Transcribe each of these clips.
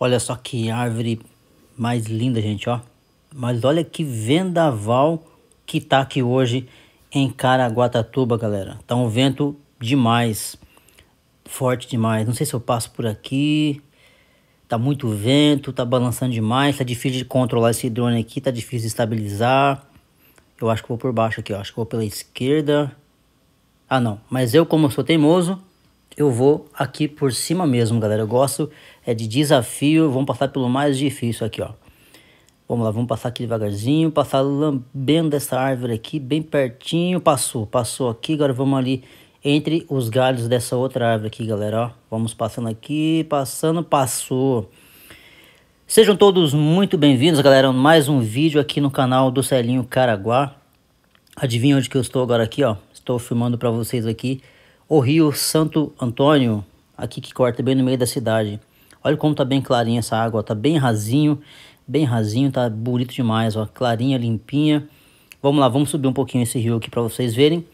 Olha só que árvore mais linda, gente, ó. Mas olha que vendaval que tá aqui hoje em Caraguatatuba, galera. Tá um vento demais. Forte demais. Não sei se eu passo por aqui. Tá muito vento, tá balançando demais, tá difícil de controlar esse drone aqui, tá difícil de estabilizar. Eu acho que vou por baixo aqui, ó. Acho que vou pela esquerda. Ah, não. Mas eu, como eu sou teimoso, eu vou aqui por cima mesmo, galera. Eu gosto é de desafio, vamos passar pelo mais difícil aqui, ó. Vamos lá, vamos passar aqui devagarzinho, passar lambendo essa árvore aqui, bem pertinho, passou, passou aqui, agora vamos ali entre os galhos dessa outra árvore aqui, galera, ó. Vamos passando aqui, passando, passou. Sejam todos muito bem-vindos, galera, mais um vídeo aqui no canal do Celinho Caraguá. Adivinha onde que eu estou agora aqui, ó? Estou filmando para vocês aqui o rio Santo Antônio, aqui que corta bem no meio da cidade. Olha como tá bem clarinha essa água, ó, tá bem rasinho, bem rasinho, tá bonito demais, ó, clarinha, limpinha. Vamos lá, vamos subir um pouquinho esse rio aqui para vocês verem.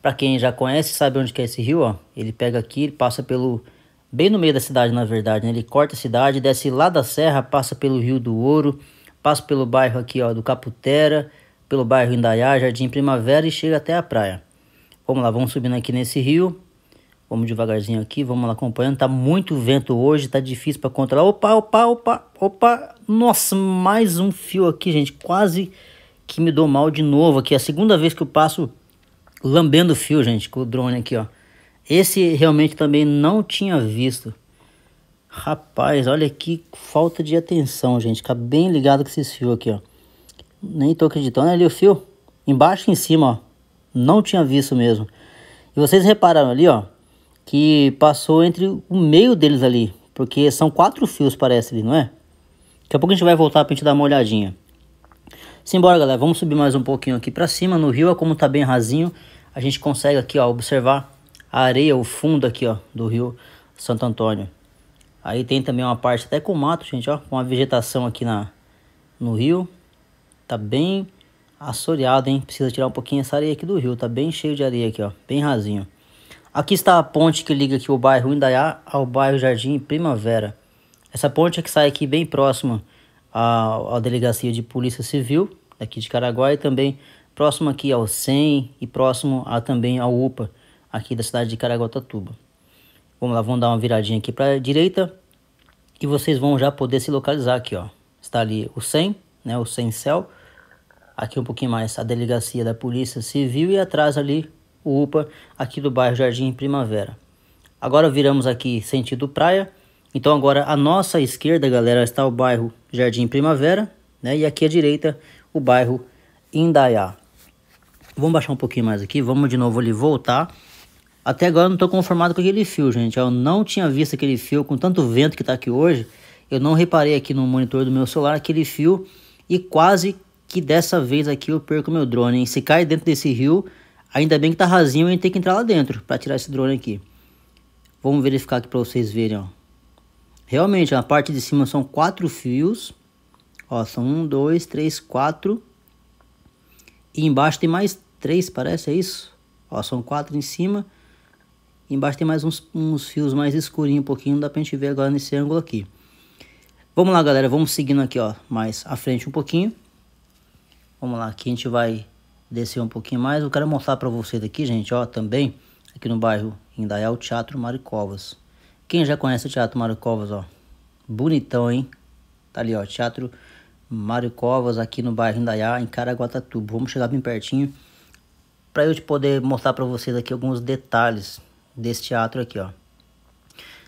Para quem já conhece, sabe onde que é esse rio, ó. Ele pega aqui, ele passa pelo bem no meio da cidade, na verdade, né? Ele corta a cidade, desce lá da serra, passa pelo Rio do Ouro, passa pelo bairro aqui, ó, do Caputera, pelo bairro Indaiá, Jardim Primavera e chega até a praia. Vamos lá, vamos subindo aqui nesse rio. Vamos devagarzinho aqui, vamos lá acompanhando. Tá muito vento hoje, tá difícil para controlar. Opa, opa, opa, opa. Nossa, mais um fio aqui, gente. Quase que me dou mal de novo aqui. É a segunda vez que eu passo lambendo fio, gente, com o drone aqui, ó. Esse realmente também não tinha visto. Rapaz, olha que falta de atenção, gente. Fica bem ligado com esses fios aqui, ó. Nem tô acreditando. Olha ali o fio. Embaixo e em cima, ó. Não tinha visto mesmo. E vocês repararam ali, ó que passou entre o meio deles ali, porque são quatro fios, parece ali, não é? Daqui a pouco a gente vai voltar pra gente dar uma olhadinha. Simbora, galera, vamos subir mais um pouquinho aqui para cima. No rio, como tá bem rasinho, a gente consegue aqui, ó, observar a areia, o fundo aqui, ó, do rio Santo Antônio. Aí tem também uma parte até com mato, gente, ó, com a vegetação aqui na, no rio. Tá bem assoreado, hein? Precisa tirar um pouquinho essa areia aqui do rio, tá bem cheio de areia aqui, ó, bem rasinho. Aqui está a ponte que liga aqui o bairro Indaiá ao bairro Jardim Primavera. Essa ponte é que sai aqui bem próxima à, à delegacia de Polícia Civil, aqui de Caraguá, e também próximo aqui ao SEM e próximo a, também ao UPA, aqui da cidade de Caraguatatuba. Vamos lá, vamos dar uma viradinha aqui para a direita e vocês vão já poder se localizar aqui, ó. Está ali o SEM, né, o SEM-CEL, aqui um pouquinho mais a delegacia da Polícia Civil e atrás ali o UPA aqui do bairro Jardim Primavera. Agora viramos aqui sentido praia. Então agora a nossa esquerda, galera, está o bairro Jardim Primavera, né? E aqui à direita o bairro Indaiá. Vamos baixar um pouquinho mais aqui, vamos de novo ali voltar. Até agora eu não estou conformado com aquele fio, gente. Eu não tinha visto aquele fio com tanto vento que está aqui hoje. Eu não reparei aqui no monitor do meu celular aquele fio e quase que dessa vez aqui eu perco meu drone. Hein? Se cai dentro desse rio, Ainda bem que tá rasinho, a gente tem que entrar lá dentro para tirar esse drone aqui. Vamos verificar aqui para vocês verem, ó. Realmente, a parte de cima são quatro fios. Ó, são um, dois, três, quatro. E embaixo tem mais três, parece, é isso? Ó, são quatro em cima. E embaixo tem mais uns, uns fios mais escurinhos um pouquinho, dá pra gente ver agora nesse ângulo aqui. Vamos lá, galera, vamos seguindo aqui, ó, mais à frente um pouquinho. Vamos lá, aqui a gente vai descer um pouquinho mais, eu quero mostrar para vocês aqui, gente, ó, também, aqui no bairro Indaiá, o Teatro Mário Covas. Quem já conhece o Teatro Mário Covas, ó, bonitão, hein? Tá ali, ó, Teatro Mário Covas, aqui no bairro Indaiá, em Caraguatatuba. Vamos chegar bem pertinho para eu te poder mostrar para vocês aqui alguns detalhes desse teatro aqui, ó.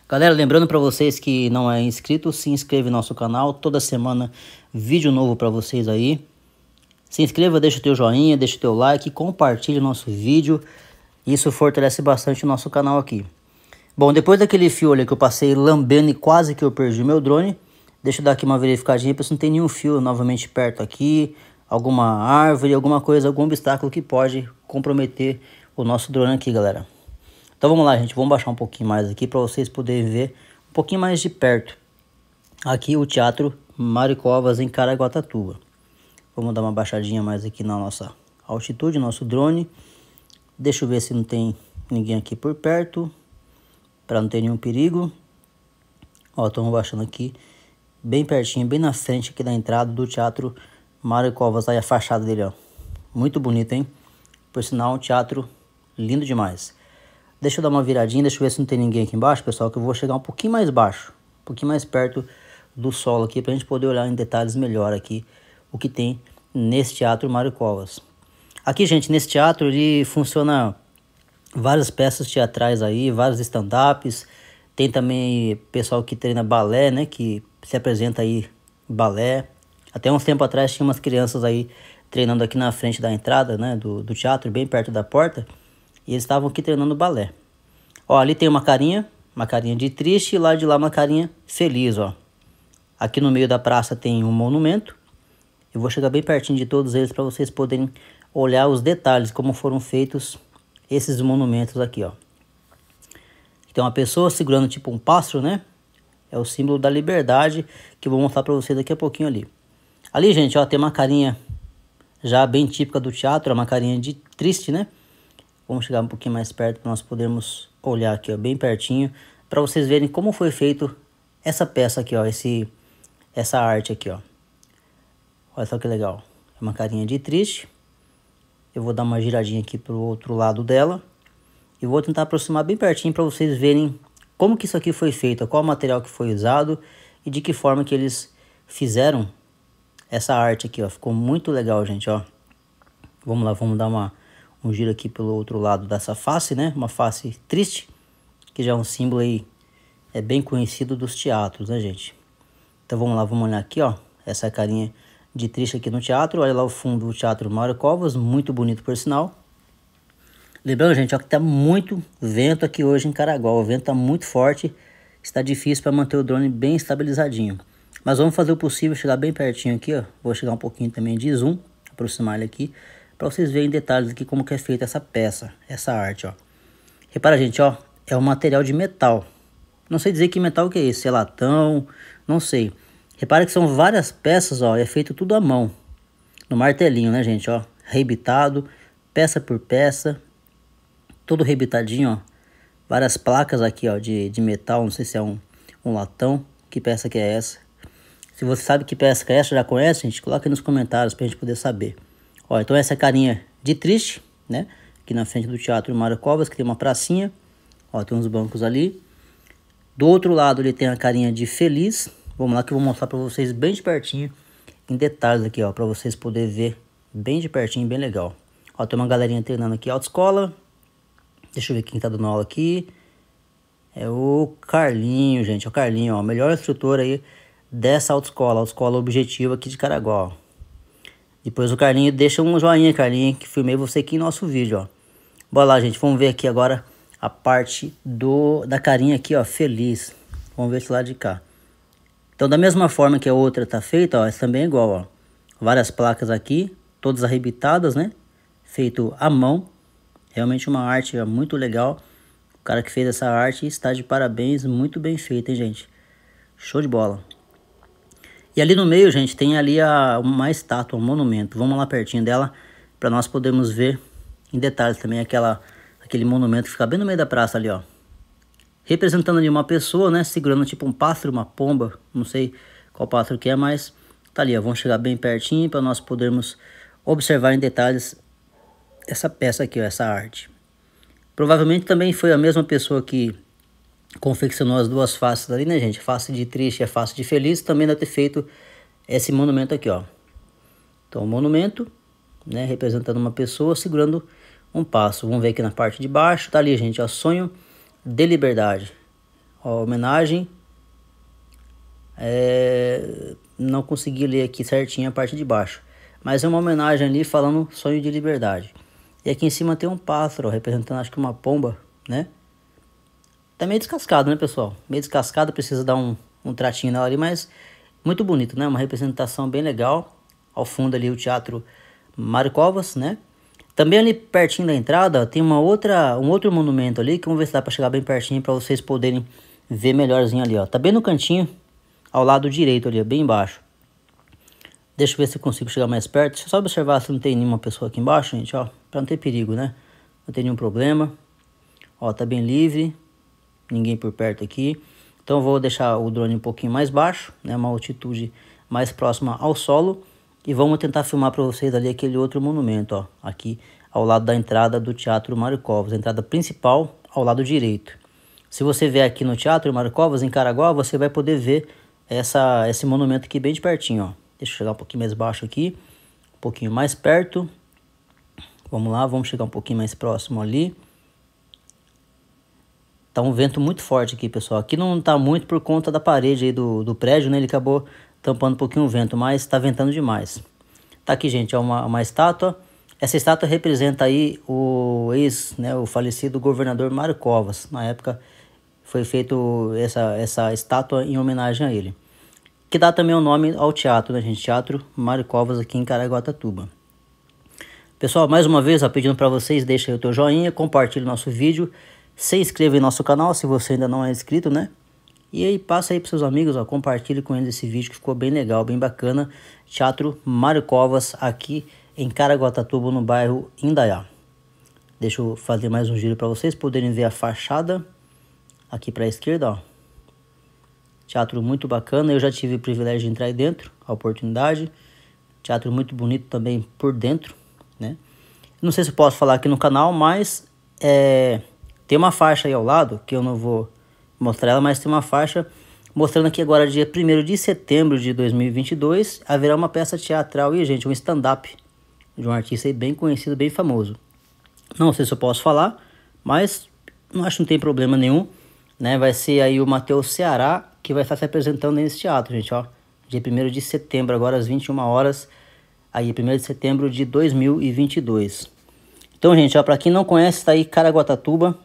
Galera, lembrando para vocês que não é inscrito, se inscreve no nosso canal. Toda semana vídeo novo para vocês aí. Se inscreva, deixa o teu joinha, deixa o teu like, compartilhe o nosso vídeo. Isso fortalece bastante o nosso canal aqui. Bom, depois daquele fio ali que eu passei lambendo e quase que eu perdi meu drone, deixa eu dar aqui uma verificadinha para se não tem nenhum fio novamente perto aqui, alguma árvore, alguma coisa, algum obstáculo que pode comprometer o nosso drone aqui, galera. Então vamos lá, gente, vamos baixar um pouquinho mais aqui para vocês poderem ver um pouquinho mais de perto. Aqui o Teatro Maricovas em Caraguatatuba. Vamos dar uma baixadinha mais aqui na nossa altitude, nosso drone. Deixa eu ver se não tem ninguém aqui por perto, para não ter nenhum perigo. Ó, estamos baixando aqui, bem pertinho, bem na frente aqui da entrada do Teatro Mário Covas. Aí a fachada dele, ó. Muito bonito, hein? Por sinal, um teatro lindo demais. Deixa eu dar uma viradinha, deixa eu ver se não tem ninguém aqui embaixo, pessoal, que eu vou chegar um pouquinho mais baixo, um pouquinho mais perto do solo aqui, para a gente poder olhar em detalhes melhor aqui o que tem nesse teatro Mário Covas. Aqui, gente, nesse teatro ele funciona várias peças teatrais aí, vários stand-ups, tem também pessoal que treina balé, né, que se apresenta aí balé. Até uns tempo atrás tinha umas crianças aí treinando aqui na frente da entrada, né, do, do teatro, bem perto da porta, e eles estavam aqui treinando balé. Ó, ali tem uma carinha, uma carinha de triste, e lá de lá uma carinha feliz, ó. Aqui no meio da praça tem um monumento, eu vou chegar bem pertinho de todos eles para vocês poderem olhar os detalhes, como foram feitos esses monumentos aqui, ó. Tem uma pessoa segurando tipo um pássaro, né? É o símbolo da liberdade que eu vou mostrar para vocês daqui a pouquinho ali. Ali, gente, ó, tem uma carinha já bem típica do teatro, é uma carinha de triste, né? Vamos chegar um pouquinho mais perto para nós podermos olhar aqui, ó, bem pertinho, para vocês verem como foi feito essa peça aqui, ó, esse essa arte aqui, ó. Olha só que legal. É uma carinha de triste. Eu vou dar uma giradinha aqui pro outro lado dela. E vou tentar aproximar bem pertinho para vocês verem como que isso aqui foi feito, qual o material que foi usado e de que forma que eles fizeram essa arte aqui, ó. Ficou muito legal, gente, ó. Vamos lá, vamos dar uma, um giro aqui pelo outro lado dessa face, né? Uma face triste, que já é um símbolo aí, é bem conhecido dos teatros, né, gente? Então vamos lá, vamos olhar aqui, ó. Essa carinha de triste aqui no teatro. Olha lá o fundo do Teatro Mário Covas, muito bonito por sinal. Lembrando, gente, ó, que tá muito vento aqui hoje em Caraguá. O vento tá muito forte, está difícil para manter o drone bem estabilizadinho. Mas vamos fazer o possível, chegar bem pertinho aqui, ó. Vou chegar um pouquinho também de zoom, aproximar ele aqui, para vocês verem detalhes aqui como que é feita essa peça, essa arte, ó. Repara, gente, ó, é um material de metal. Não sei dizer que metal que é esse, é latão, não sei. Repara que são várias peças, ó, é feito tudo à mão. No martelinho, né, gente, ó. Rebitado, peça por peça. Todo rebitadinho, ó. Várias placas aqui, ó, de, de metal, não sei se é um, um latão. Que peça que é essa? Se você sabe que peça que é essa, já conhece, gente, coloca aí nos comentários pra gente poder saber. Ó, então essa é carinha de triste, né? Aqui na frente do Teatro Mário Covas, que tem uma pracinha. Ó, tem uns bancos ali. Do outro lado ele tem a carinha de feliz, Vamos lá que eu vou mostrar para vocês bem de pertinho, em detalhes aqui, ó, para vocês poderem ver bem de pertinho, bem legal. Ó, tem uma galerinha treinando aqui, autoescola. Deixa eu ver quem tá dando aula aqui. É o Carlinho, gente. É o Carlinho, ó, melhor instrutor aí dessa autoescola, autoescola objetiva aqui de Caraguá, ó. Depois o Carlinho deixa um joinha, Carlinho, que filmei você aqui em nosso vídeo, ó. Bora lá, gente. Vamos ver aqui agora a parte do da carinha aqui, ó, feliz. Vamos ver esse lado de cá. Então, da mesma forma que a outra está feita, ó, essa também é igual, ó. Várias placas aqui, todas arrebitadas, né? Feito à mão. Realmente uma arte muito legal. O cara que fez essa arte está de parabéns, muito bem feito, hein, gente? Show de bola. E ali no meio, gente, tem ali a, uma estátua, um monumento. Vamos lá pertinho dela para nós podermos ver em detalhes também aquela, aquele monumento que fica bem no meio da praça ali, ó representando ali uma pessoa, né, segurando tipo um pássaro, uma pomba, não sei qual pássaro que é, mas tá ali, ó, vamos chegar bem pertinho para nós podermos observar em detalhes essa peça aqui, ó, essa arte. Provavelmente também foi a mesma pessoa que confeccionou as duas faces ali, né, gente? Face de triste e a face de feliz também deve ter feito esse monumento aqui, ó. Então, o um monumento, né, representando uma pessoa segurando um passo. Vamos ver aqui na parte de baixo, tá ali, gente, ó, sonho de liberdade. A homenagem. É, não consegui ler aqui certinho a parte de baixo. Mas é uma homenagem ali falando sonho de liberdade. E aqui em cima tem um pássaro representando, acho que uma pomba, né? Tá meio descascado, né, pessoal? Meio descascado, precisa dar um, um tratinho na ali, mas muito bonito, né? Uma representação bem legal. Ao fundo ali o Teatro Mário Covas, né? Também ali pertinho da entrada tem uma outra, um outro monumento ali que vamos ver se dá para chegar bem pertinho para vocês poderem ver melhorzinho ali. Ó. Tá bem no cantinho, ao lado direito ali, bem embaixo. Deixa eu ver se consigo chegar mais perto. Deixa eu só observar se não tem nenhuma pessoa aqui embaixo, gente, ó. Pra não ter perigo, né? Não tem nenhum problema. Ó, tá bem livre. Ninguém por perto aqui. Então, vou deixar o drone um pouquinho mais baixo, né? Uma altitude mais próxima ao solo. E vamos tentar filmar para vocês ali aquele outro monumento, ó, aqui ao lado da entrada do Teatro Mário Covas, a entrada principal ao lado direito. Se você vier aqui no Teatro Mário Covas, em Caraguá, você vai poder ver essa, esse monumento aqui bem de pertinho, ó. Deixa eu chegar um pouquinho mais baixo aqui, um pouquinho mais perto. Vamos lá, vamos chegar um pouquinho mais próximo ali. Tá um vento muito forte aqui, pessoal. Aqui não tá muito por conta da parede aí do, do prédio, né? Ele acabou tampando um pouquinho o vento, mas está ventando demais. Tá aqui, gente, é uma, uma estátua. Essa estátua representa aí o ex, né, o falecido governador Mário Covas. Na época foi feito essa, essa estátua em homenagem a ele. Que dá também o nome ao teatro, né, gente? Teatro Mário Covas aqui em Caraguatatuba. Pessoal, mais uma vez, ó, pedindo para vocês, deixa o teu joinha, compartilhe o nosso vídeo, se inscreva em nosso canal se você ainda não é inscrito, né? E aí passa aí para seus amigos, ó, compartilhe com eles esse vídeo que ficou bem legal, bem bacana. Teatro Mário Covas aqui em Caraguatatuba, no bairro Indaiá. Deixa eu fazer mais um giro para vocês poderem ver a fachada aqui para a esquerda, ó. Teatro muito bacana, eu já tive o privilégio de entrar aí dentro, a oportunidade. Teatro muito bonito também por dentro, né? Não sei se posso falar aqui no canal, mas é, tem uma faixa aí ao lado que eu não vou mostrar ela, mas tem uma faixa mostrando aqui agora, dia 1 de setembro de 2022, haverá uma peça teatral e, gente, um stand-up de um artista bem conhecido, bem famoso. Não sei se eu posso falar, mas não acho que não tem problema nenhum. Né? Vai ser aí o Matheus Ceará que vai estar se apresentando nesse teatro, gente. Ó, dia 1 de setembro, agora às 21 horas, aí 1 de setembro de 2022. Então, gente, ó, para quem não conhece, tá aí Caraguatatuba,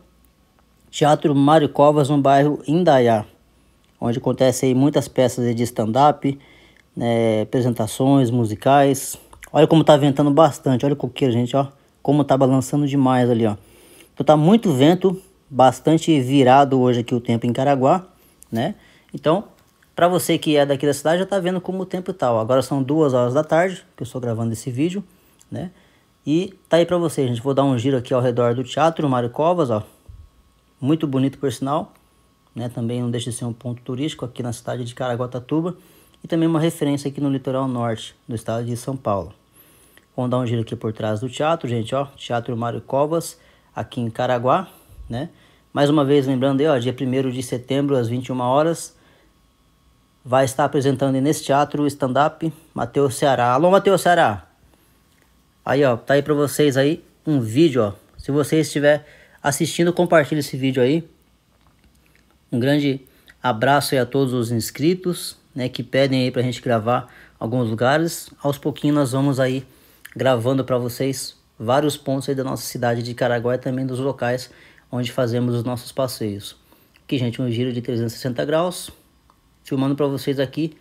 Teatro Mário Covas, no bairro Indaiá, onde acontecem muitas peças de stand-up, né, apresentações musicais. Olha como tá ventando bastante, olha o coqueiro, gente, ó. Como tá balançando demais ali, ó. Então tá muito vento, bastante virado hoje aqui o tempo em Caraguá, né? Então, para você que é daqui da cidade, já tá vendo como o tempo tá. Ó. Agora são duas horas da tarde que eu estou gravando esse vídeo, né? E tá aí para vocês, gente. Vou dar um giro aqui ao redor do teatro, Mário Covas, ó muito bonito por sinal, né? também não deixa de ser um ponto turístico aqui na cidade de Caraguatatuba e também uma referência aqui no litoral norte do estado de São Paulo. Vamos dar um giro aqui por trás do teatro, gente, ó, Teatro Mário Covas, aqui em Caraguá, né? Mais uma vez, lembrando aí, ó, dia 1 de setembro, às 21 horas, vai estar apresentando aí nesse teatro o stand-up Matheus Ceará. Alô, Matheus Ceará! Aí, ó, tá aí pra vocês aí um vídeo, ó. Se você estiver assistindo, compartilhe esse vídeo aí. Um grande abraço aí a todos os inscritos, né, que pedem aí pra gente gravar alguns lugares. Aos pouquinhos nós vamos aí gravando para vocês vários pontos aí da nossa cidade de Caraguá e também dos locais onde fazemos os nossos passeios. Aqui, gente, um giro de 360 graus. Filmando para vocês aqui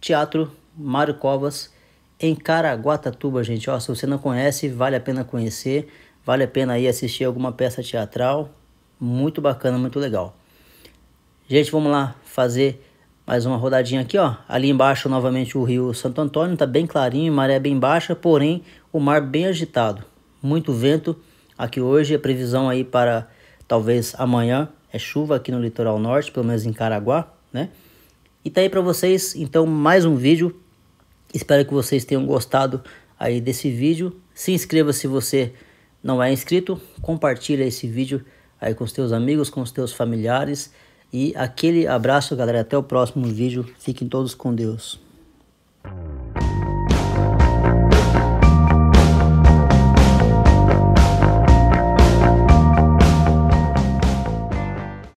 Teatro Mário Covas em Caraguatatuba, gente. Ó, se você não conhece, vale a pena conhecer Vale a pena aí assistir alguma peça teatral. Muito bacana, muito legal. Gente, vamos lá fazer mais uma rodadinha aqui, ó. Ali embaixo, novamente, o rio Santo Antônio. Tá bem clarinho, maré bem baixa, porém, o mar bem agitado. Muito vento aqui hoje. A é previsão aí para talvez amanhã é chuva aqui no litoral norte, pelo menos em Caraguá, né? E tá aí para vocês, então, mais um vídeo. Espero que vocês tenham gostado aí desse vídeo. Se inscreva se você não é inscrito, compartilha esse vídeo aí com os teus amigos, com os teus familiares. E aquele abraço, galera. Até o próximo vídeo. Fiquem todos com Deus.